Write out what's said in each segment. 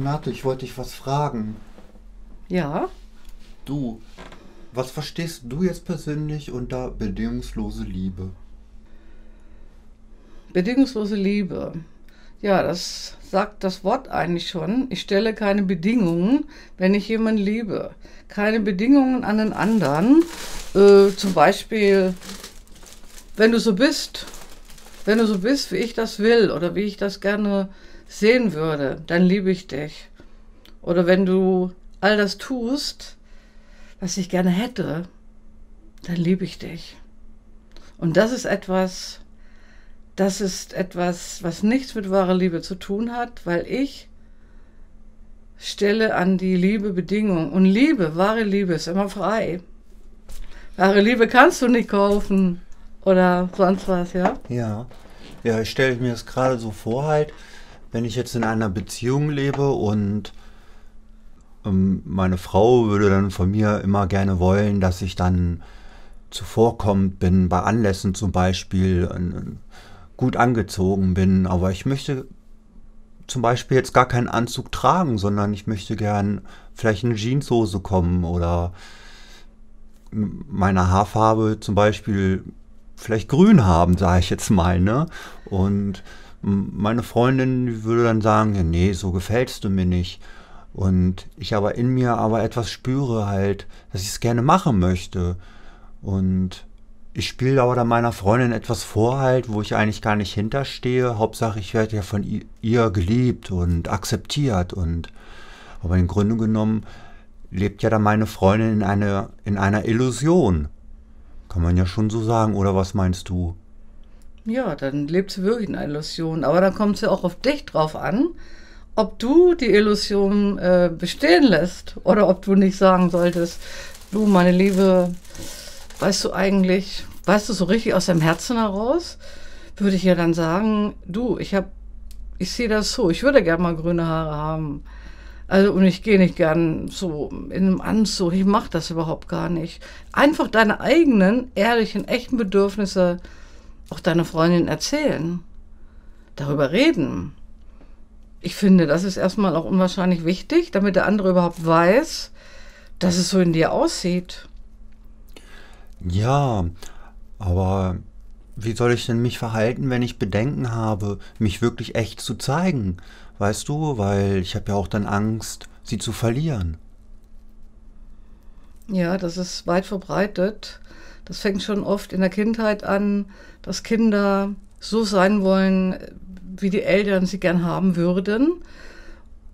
Renate, ich wollte dich was fragen. Ja? Du, was verstehst du jetzt persönlich unter bedingungslose Liebe? Bedingungslose Liebe. Ja, das sagt das Wort eigentlich schon. Ich stelle keine Bedingungen, wenn ich jemanden liebe. Keine Bedingungen an den anderen. Äh, zum Beispiel, wenn du so bist, wenn du so bist, wie ich das will oder wie ich das gerne sehen würde, dann liebe ich dich. Oder wenn du all das tust, was ich gerne hätte, dann liebe ich dich. Und das ist etwas, das ist etwas, was nichts mit wahrer Liebe zu tun hat, weil ich stelle an die Liebe Bedingungen. Und Liebe, wahre Liebe ist immer frei. Wahre Liebe kannst du nicht kaufen oder sonst was, ja? Ja, ja ich stelle mir das gerade so vor halt, wenn ich jetzt in einer Beziehung lebe und ähm, meine Frau würde dann von mir immer gerne wollen, dass ich dann zuvorkommend bin, bei Anlässen zum Beispiel gut angezogen bin, aber ich möchte zum Beispiel jetzt gar keinen Anzug tragen, sondern ich möchte gern vielleicht eine Jeanshose kommen oder meine Haarfarbe zum Beispiel vielleicht grün haben, sage ich jetzt mal, ne? Und meine Freundin würde dann sagen, ja, nee, so gefällst du mir nicht. Und ich aber in mir aber etwas spüre halt, dass ich es gerne machen möchte. Und ich spiele aber dann meiner Freundin etwas vor halt, wo ich eigentlich gar nicht hinterstehe. Hauptsache, ich werde ja von ihr geliebt und akzeptiert. Und aber im Grunde genommen lebt ja dann meine Freundin in, eine, in einer Illusion. Kann man ja schon so sagen, oder was meinst du? Ja, dann lebt sie wirklich in einer Illusion. Aber dann kommt es ja auch auf dich drauf an, ob du die Illusion äh, bestehen lässt oder ob du nicht sagen solltest, du, meine Liebe, weißt du eigentlich, weißt du so richtig aus deinem Herzen heraus, würde ich ja dann sagen, du, ich habe, ich sehe das so, ich würde gerne mal grüne Haare haben. Also und ich gehe nicht gern so in einem Anzug, ich mache das überhaupt gar nicht. Einfach deine eigenen, ehrlichen, echten Bedürfnisse auch deiner Freundin erzählen, darüber reden. Ich finde, das ist erstmal auch unwahrscheinlich wichtig, damit der andere überhaupt weiß, dass es so in dir aussieht. Ja, aber wie soll ich denn mich verhalten, wenn ich Bedenken habe, mich wirklich echt zu zeigen? Weißt du, weil ich habe ja auch dann Angst, sie zu verlieren. Ja, das ist weit verbreitet. Das fängt schon oft in der Kindheit an, dass Kinder so sein wollen, wie die Eltern sie gern haben würden,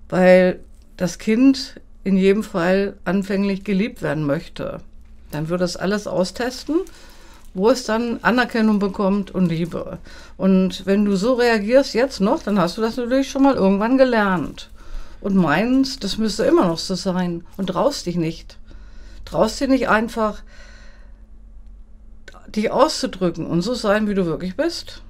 weil das Kind in jedem Fall anfänglich geliebt werden möchte. Dann wird das alles austesten, wo es dann Anerkennung bekommt und Liebe. Und wenn du so reagierst jetzt noch, dann hast du das natürlich schon mal irgendwann gelernt und meinst, das müsste immer noch so sein und traust dich nicht traust dir nicht einfach, dich auszudrücken und so sein, wie du wirklich bist.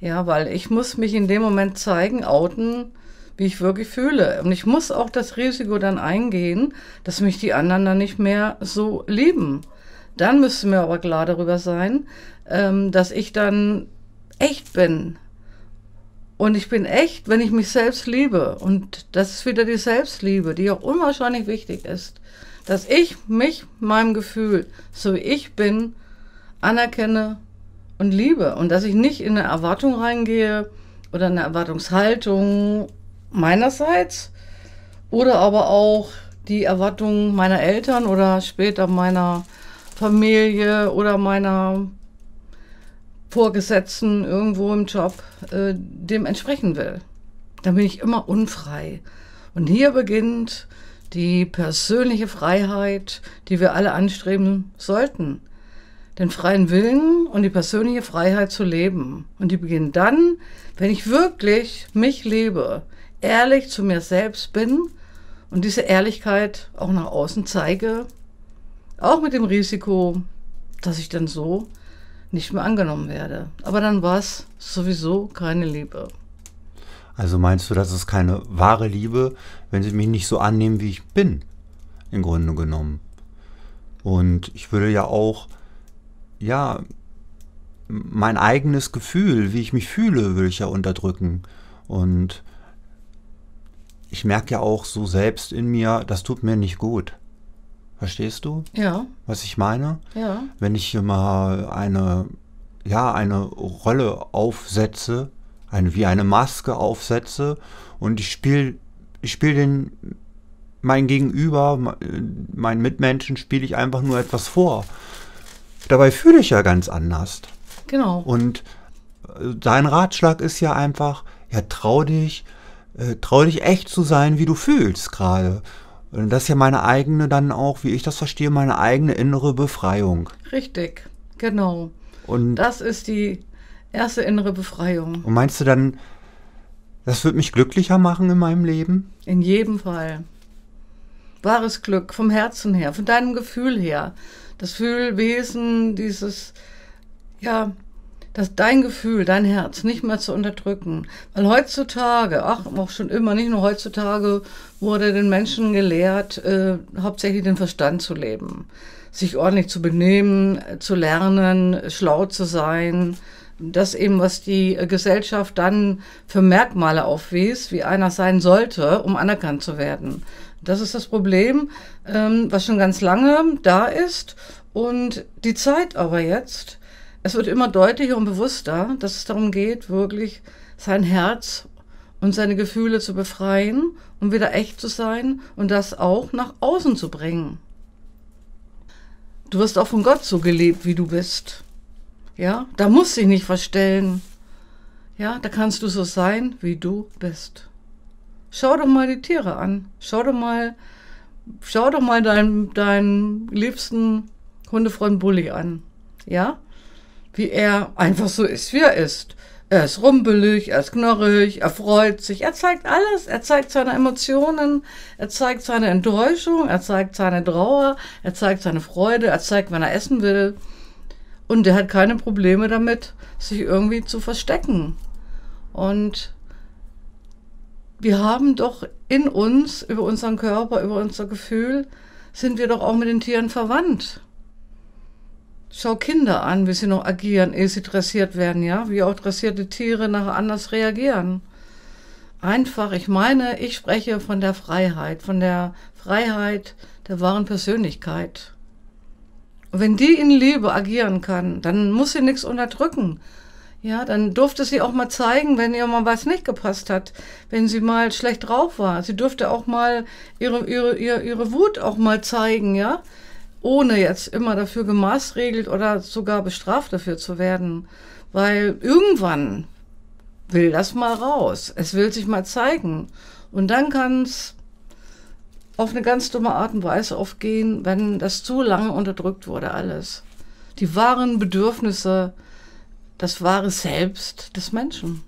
Ja, weil ich muss mich in dem Moment zeigen, outen, wie ich wirklich fühle. Und ich muss auch das Risiko dann eingehen, dass mich die anderen dann nicht mehr so lieben. Dann müsste mir aber klar darüber sein, ähm, dass ich dann echt bin. Und ich bin echt, wenn ich mich selbst liebe. Und das ist wieder die Selbstliebe, die auch unwahrscheinlich wichtig ist dass ich mich meinem Gefühl, so wie ich bin, anerkenne und liebe und dass ich nicht in eine Erwartung reingehe oder eine Erwartungshaltung meinerseits oder aber auch die Erwartungen meiner Eltern oder später meiner Familie oder meiner Vorgesetzten irgendwo im Job äh, dem entsprechen will. Dann bin ich immer unfrei. Und hier beginnt die persönliche Freiheit, die wir alle anstreben sollten. Den freien Willen und die persönliche Freiheit zu leben. Und die beginnen dann, wenn ich wirklich mich lebe, ehrlich zu mir selbst bin und diese Ehrlichkeit auch nach außen zeige, auch mit dem Risiko, dass ich dann so nicht mehr angenommen werde. Aber dann war es sowieso keine Liebe. Also meinst du, das ist keine wahre Liebe, wenn sie mich nicht so annehmen, wie ich bin? Im Grunde genommen. Und ich würde ja auch, ja, mein eigenes Gefühl, wie ich mich fühle, würde ich ja unterdrücken. Und ich merke ja auch so selbst in mir, das tut mir nicht gut. Verstehst du? Ja. Was ich meine? Ja. Wenn ich immer eine, ja, eine Rolle aufsetze, eine, wie eine Maske aufsetze und ich spiele ich spiel den mein Gegenüber, meinen Mitmenschen spiele ich einfach nur etwas vor. Dabei fühle ich ja ganz anders. Genau. Und äh, dein Ratschlag ist ja einfach, ja, trau dich, äh, trau dich echt zu sein, wie du fühlst gerade. Und das ist ja meine eigene dann auch, wie ich das verstehe, meine eigene innere Befreiung. Richtig, genau. Und das ist die Erste innere Befreiung. Und meinst du dann, das wird mich glücklicher machen in meinem Leben? In jedem Fall. Wahres Glück vom Herzen her, von deinem Gefühl her. Das Fühlwesen, dieses, ja, das, dein Gefühl, dein Herz nicht mehr zu unterdrücken. Weil heutzutage, ach, auch schon immer, nicht nur heutzutage, wurde den Menschen gelehrt, äh, hauptsächlich den Verstand zu leben, sich ordentlich zu benehmen, äh, zu lernen, schlau zu sein, das eben, was die äh, Gesellschaft dann für Merkmale aufwies, wie einer sein sollte, um anerkannt zu werden. Das ist das Problem, ähm, was schon ganz lange da ist. Und die Zeit aber jetzt, es wird immer deutlicher und bewusster, dass es darum geht, wirklich sein Herz und seine Gefühle zu befreien um wieder echt zu sein und das auch nach außen zu bringen. Du wirst auch von Gott so gelebt, wie du bist. Ja, da musst du dich nicht verstellen. Ja, da kannst du so sein, wie du bist. Schau doch mal die Tiere an. Schau doch mal, schau doch mal deinen, deinen liebsten Hundefreund Bulli an. Ja? Wie er einfach so ist, wie er ist. Er ist rumpelig, er ist knorrig, er freut sich, er zeigt alles. Er zeigt seine Emotionen, er zeigt seine Enttäuschung, er zeigt seine Trauer, er zeigt seine Freude, er zeigt, wenn er essen will. Und der hat keine Probleme damit, sich irgendwie zu verstecken. Und wir haben doch in uns, über unseren Körper, über unser Gefühl, sind wir doch auch mit den Tieren verwandt. Schau Kinder an, wie sie noch agieren, ehe sie dressiert werden, ja, wie auch dressierte Tiere nachher anders reagieren. Einfach, ich meine, ich spreche von der Freiheit, von der Freiheit der wahren Persönlichkeit wenn die in Liebe agieren kann, dann muss sie nichts unterdrücken. Ja, dann durfte sie auch mal zeigen, wenn ihr mal was nicht gepasst hat, wenn sie mal schlecht drauf war. Sie durfte auch mal ihre, ihre, ihre, ihre Wut auch mal zeigen, ja, ohne jetzt immer dafür gemaßregelt oder sogar bestraft dafür zu werden. Weil irgendwann will das mal raus. Es will sich mal zeigen. Und dann kann es auf eine ganz dumme Art und Weise aufgehen, wenn das zu lange unterdrückt wurde, alles. Die wahren Bedürfnisse, das wahre Selbst des Menschen.